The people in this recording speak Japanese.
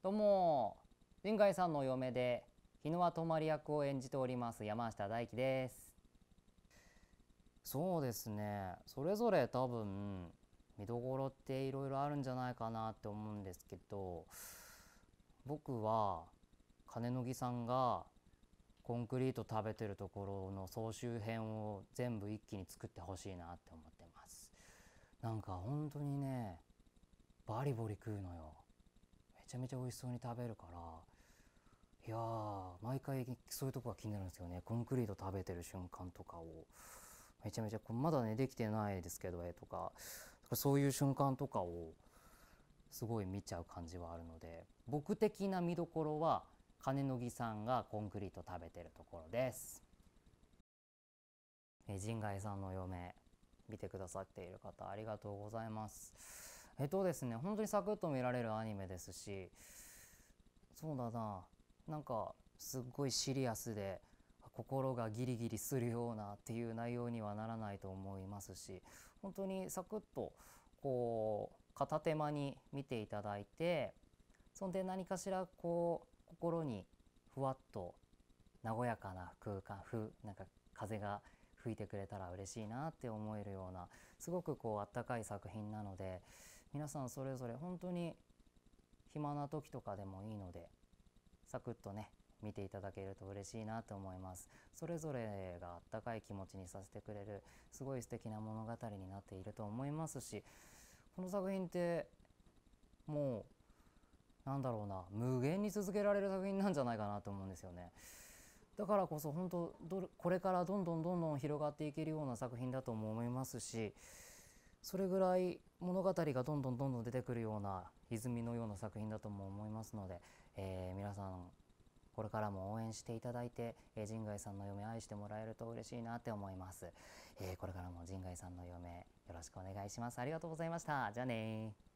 どうも陣海さんのお嫁で日野は泊役を演じております山下大輝ですそうですねそれぞれ多分見どころっていろいろあるんじゃないかなって思うんですけど僕は金野木さんがコンクリート食べてるところの総集編を全部一気に作ってほしいなって思ってますなんか本当にねバリボリ食うのよちゃめちゃ美味しそうに食べるからいやー毎回そういうとこが気になるんですよねコンクリート食べてる瞬間とかをめちゃめちゃまだねできてないですけど絵とかそういう瞬間とかをすごい見ちゃう感じはあるので僕的な見どころは金の木さんがコンクリート食べてるところです。え陣外さんの嫁見てくださっている方ありがとうございます。えっとですね本当にサクッと見られるアニメですしそうだななんかすっごいシリアスで心がギリギリするようなっていう内容にはならないと思いますし本当にサクッとこう片手間に見ていただいてそんで何かしらこう心にふわっと和やかな空間風なんか風が吹いてくれたら嬉しいなって思えるようなすごくこうあったかい作品なので皆さんそれぞれ本当に暇な時とかでもいいのでサクッとね見ていただけると嬉しいなと思いますそれぞれがあったかい気持ちにさせてくれるすごい素敵な物語になっていると思いますしこの作品ってもうなんだろうな無限に続けられる作品なんじゃないかなと思うんですよねだからこそ本当これからどんどんどんどん広がっていけるような作品だとも思いますしそれぐらい物語がどんどんどんどん出てくるような泉のような作品だとも思いますので、えー、皆さんこれからも応援していただいて、えー、陣外さんの嫁愛してもらえると嬉しいなって思います、えー、これからも陣外さんの嫁よろしくお願いしますありがとうございましたじゃあね